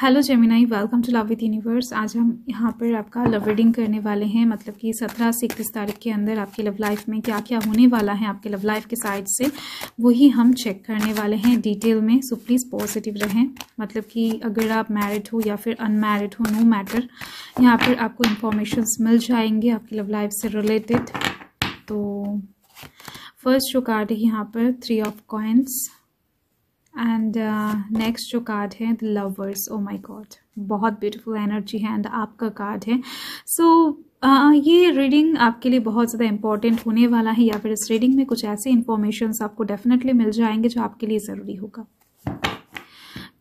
Hello Gemini welcome to love with universe आज हम यहाँ पर आपका लव रीडिंग करने वाले हैं मतलब कि सत्रह से इक्कीस तारीख के अंदर आपकी लव लाइफ में क्या क्या होने वाला है आपके लव लाइफ के साइड से वही हम चेक करने वाले हैं डिटेल में सो प्लीज़ पॉजिटिव रहें मतलब कि अगर आप मैरिड हो या फिर अनमैरिड हो नो मैटर यहाँ पर आपको इंफॉर्मेशन मिल जाएंगे आपकी लव लाइफ से रिलेटेड तो फर्स्ट जो कार्ड है यहाँ पर three of coins and next uh, जो कार्ड है the lovers oh my god बहुत ब्यूटिफुल एनर्जी है एंड आपका कार्ड है सो so, uh, ये रीडिंग आपके लिए बहुत ज़्यादा इंपॉर्टेंट होने वाला है या फिर इस रीडिंग में कुछ ऐसे इन्फॉर्मेशन आपको डेफिनेटली मिल जाएंगे जो आपके लिए ज़रूरी होगा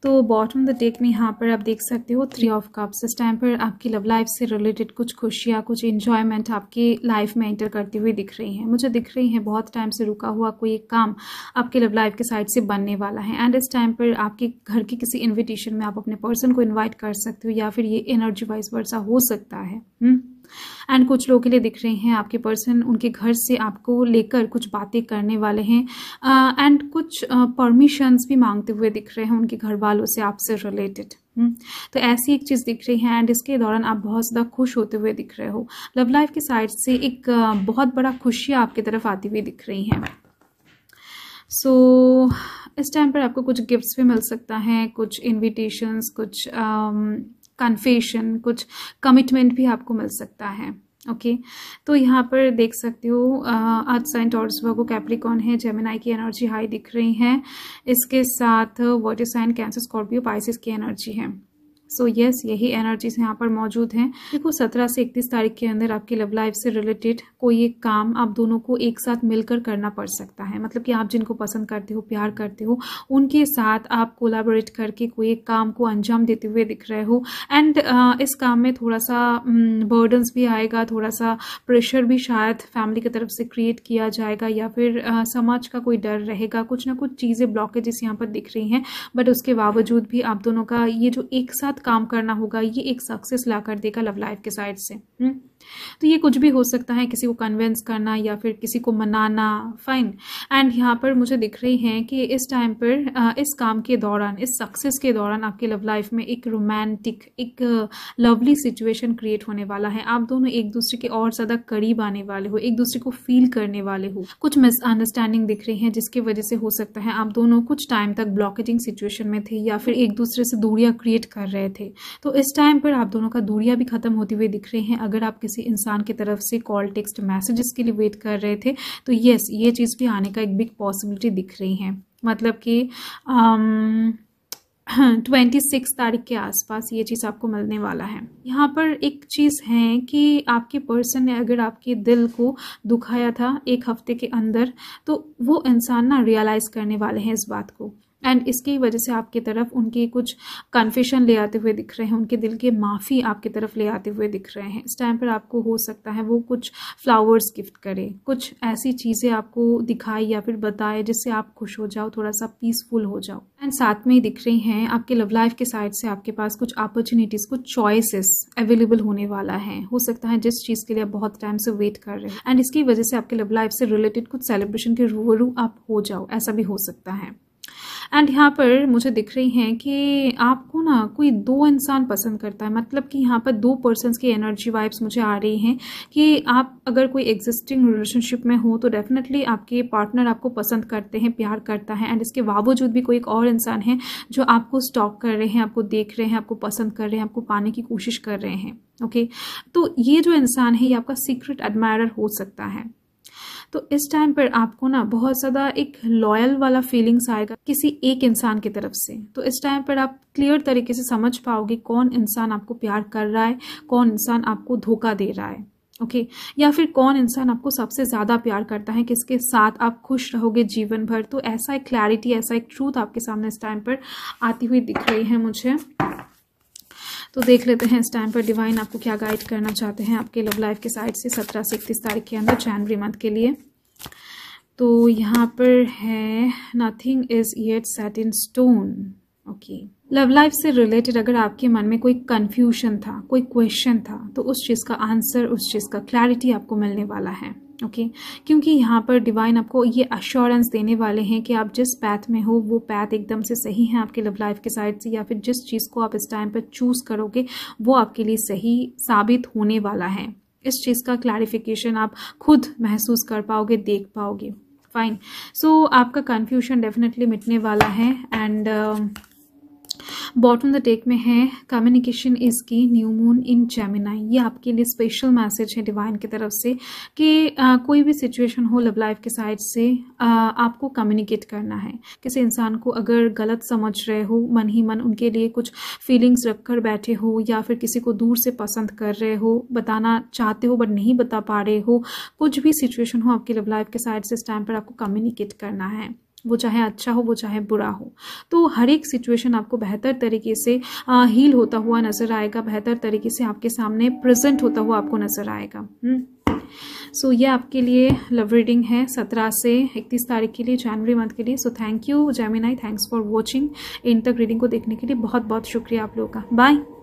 तो बॉटम द डेक में यहाँ पर आप देख सकते हो थ्री ऑफ कप्स इस टाइम पर आपकी लव लाइफ से रिलेटेड कुछ खुशियाँ कुछ इन्जॉयमेंट आपकी लाइफ में एंटर करती हुई दिख रही हैं मुझे दिख रही हैं बहुत टाइम से रुका हुआ कोई एक काम आपके लव लाइफ के साइड से बनने वाला है एंड इस टाइम पर आपके घर की किसी इन्विटेशन में आप अपने पर्सन को इन्वाइट कर सकते हो या फिर ये एनर्जी वाइज वर्षा हो सकता है हुँ? हम्म? एंड कुछ लोग के लिए दिख रहे हैं आपके पर्सन उनके घर से आपको लेकर कुछ बातें करने वाले हैं एंड uh, कुछ परमिशंस uh, भी मांगते हुए दिख रहे हैं उनके घर वालों से आपसे रिलेटेड hmm? तो ऐसी एक चीज़ दिख रही है एंड इसके दौरान आप बहुत ज़्यादा खुश होते हुए दिख रहे हो लव लाइफ की साइड से एक uh, बहुत बड़ा खुशी आपकी तरफ आती हुई दिख रही है सो so, इस टाइम पर आपको कुछ गिफ्ट्स भी मिल सकता है कुछ इनविटेशंस कुछ um, कन्फेशन कुछ कमिटमेंट भी आपको मिल सकता है ओके okay, तो यहाँ पर देख सकते हो earth sign Taurus Virgo Capricorn है जेमिनाई की एनर्जी हाई दिख रही है इसके साथ वर्टिस साइन कैंसर स्कॉर्पियो पाइसिस की एनर्जी है सो यस येस यही एनर्जीज यहाँ पर मौजूद हैं देखो सत्रह से इकतीस तारीख के अंदर आपके लव लाइफ से रिलेटेड कोई एक काम आप दोनों को एक साथ मिलकर करना पड़ सकता है मतलब कि आप जिनको पसंद करते हो प्यार करते हो उनके साथ आप कोलाबोरेट करके कोई एक काम को अंजाम देते हुए दिख रहे हो एंड uh, इस काम में थोड़ा सा बर्डन्स um, भी आएगा थोड़ा सा प्रेशर भी शायद फैमिली की तरफ से क्रिएट किया जाएगा या फिर uh, समाज का कोई डर रहेगा कुछ ना कुछ चीज़ें ब्लॉकेजेस यहाँ पर दिख रही हैं बट उसके बावजूद भी आप दोनों का ये जो एक साथ काम करना होगा ये एक सक्सेस ला कर देगा लव लाइफ के साइड से हुँ? हम्म? तो ये कुछ भी हो सकता है किसी को कन्वेंस करना या फिर किसी को मनाना फाइन एंड यहाँ पर मुझे दिख रही हैं कि इस टाइम पर इस काम के दौरान इस सक्सेस के दौरान आपके लव लाइफ में एक रोमांटिक एक लवली सिचुएशन क्रिएट होने वाला है आप दोनों एक दूसरे के और ज़्यादा करीब आने वाले हो एक दूसरे को फील करने वाले हो कुछ मिसअंडरस्टैंडिंग दिख रही है जिसकी वजह से हो सकता है आप दोनों कुछ टाइम तक ब्लॉकेटिंग सिचुएशन में थे या फिर एक दूसरे से दूरिया क्रिएट कर रहे थे तो इस टाइम पर आप दोनों का दूरिया भी खत्म होती हुई दिख रही हैं अगर आप किसी किसी इंसान की तरफ से कॉल टेक्स्ट मैसेजेस के लिए वेट कर रहे थे तो यस ये चीज़ भी आने का एक बिग पॉसिबिलिटी दिख रही है मतलब कि ट्वेंटी um, सिक्स तारीख के आसपास ये चीज़ आपको मिलने वाला है यहाँ पर एक चीज़ है कि आपके पर्सन ने अगर आपके दिल को दुखाया था एक हफ्ते के अंदर तो वो इंसान ना रियलाइज़ करने वाले हैं इस बात को एंड इसकी वजह से आपकी तरफ उनकी कुछ कन्फेशन ले आते हुए दिख रहे हैं उनके दिल के माफ़ी आपकी तरफ ले आते हुए दिख रहे हैं इस टाइम पर आपको हो सकता है वो कुछ फ्लावर्स गिफ्ट करें कुछ ऐसी चीज़ें आपको दिखाए या फिर बताए जिससे आप खुश हो जाओ थोड़ा सा पीसफुल हो जाओ एंड साथ में ही दिख रही हैं आपके लव लाइफ के साइड से आपके पास कुछ अपॉर्चुनिटीज़ कुछ चॉइसेस अवेलेबल होने वाला है हो सकता है जिस चीज़ के लिए आप बहुत टाइम से वेट कर रहे हैं एंड इसकी वजह से आपके लव लाइफ से रिलेटेड कुछ सेलिब्रेशन के रूबरू आप हो जाओ ऐसा भी हो सकता है एंड यहाँ पर मुझे दिख रही हैं कि आपको ना कोई दो इंसान पसंद करता है मतलब कि यहाँ पर दो पर्सन की एनर्जी वाइब्स मुझे आ रही हैं कि आप अगर कोई एग्जिस्टिंग रिलेशनशिप में हो तो डेफिनेटली आपके पार्टनर आपको पसंद करते हैं प्यार करता है एंड इसके बावजूद भी कोई एक और इंसान है जो आपको स्टॉक कर रहे हैं आपको देख रहे हैं आपको पसंद कर रहे हैं आपको पाने की कोशिश कर रहे हैं ओके okay? तो ये जो इंसान है ये आपका सीक्रेट एडमायर हो सकता है तो इस टाइम पर आपको ना बहुत ज़्यादा एक लॉयल वाला फीलिंग्स आएगा किसी एक इंसान की तरफ से तो इस टाइम पर आप क्लियर तरीके से समझ पाओगे कौन इंसान आपको प्यार कर रहा है कौन इंसान आपको धोखा दे रहा है ओके okay. या फिर कौन इंसान आपको सबसे ज़्यादा प्यार करता है किसके साथ आप खुश रहोगे जीवन भर तो ऐसा एक क्लैरिटी ऐसा एक ट्रूथ आपके सामने इस टाइम पर आती हुई दिख रही है मुझे तो देख लेते हैं इस टाइम पर डिवाइन आपको क्या गाइड करना चाहते हैं आपके लव लाइफ के साइड से सत्रह से इकतीस तारीख के अंदर जनवरी मंथ के लिए तो यहाँ पर है nothing is yet set in stone okay love life से रिलेटेड अगर आपके मन में कोई कन्फ्यूशन था कोई क्वेश्चन था तो उस चीज़ का आंसर उस चीज़ का क्लैरिटी आपको मिलने वाला है ओके okay? क्योंकि यहाँ पर डिवाइन आपको ये अश्योरेंस देने वाले हैं कि आप जिस पैथ में हो वो पैथ एकदम से सही है आपके लव लाइफ के साइड से या फिर जिस चीज़ को आप इस टाइम पर चूज़ करोगे वो आपके लिए सही साबित होने वाला है इस चीज़ का क्लैरिफिकेशन आप खुद महसूस कर पाओगे देख पाओगे फाइन सो so, आपका कन्फ्यूशन डेफिनेटली मिटने वाला है एंड बॉटम द टेक में है communication is key new moon in Gemini ये आपके लिए स्पेशल मैसेज है डिवाइन की तरफ से कि आ, कोई भी सिचुएशन हो लव लाइफ के साइड से आ, आपको कम्युनिकेट करना है किसी इंसान को अगर गलत समझ रहे हो मन ही मन उनके लिए कुछ फीलिंग्स रख कर बैठे हो या फिर किसी को दूर से पसंद कर रहे हो बताना चाहते हो बट नहीं बता पा रहे हो कुछ भी सिचुएशन हो आपके लव लाइफ के साइड से इस टाइम पर आपको कम्युनिकेट करना है वो चाहे अच्छा हो वो चाहे बुरा हो तो हर एक सिचुएशन आपको बेहतर तरीके से हील होता हुआ नज़र आएगा बेहतर तरीके से आपके सामने प्रेजेंट होता हुआ आपको नज़र आएगा सो हम्म। so, ये आपके लिए लव रीडिंग है सत्रह से इकतीस तारीख के लिए जनवरी मंथ के लिए so thank you Gemini thanks for watching इन तक रीडिंग को देखने के लिए बहुत बहुत शुक्रिया आप लोगों का बाय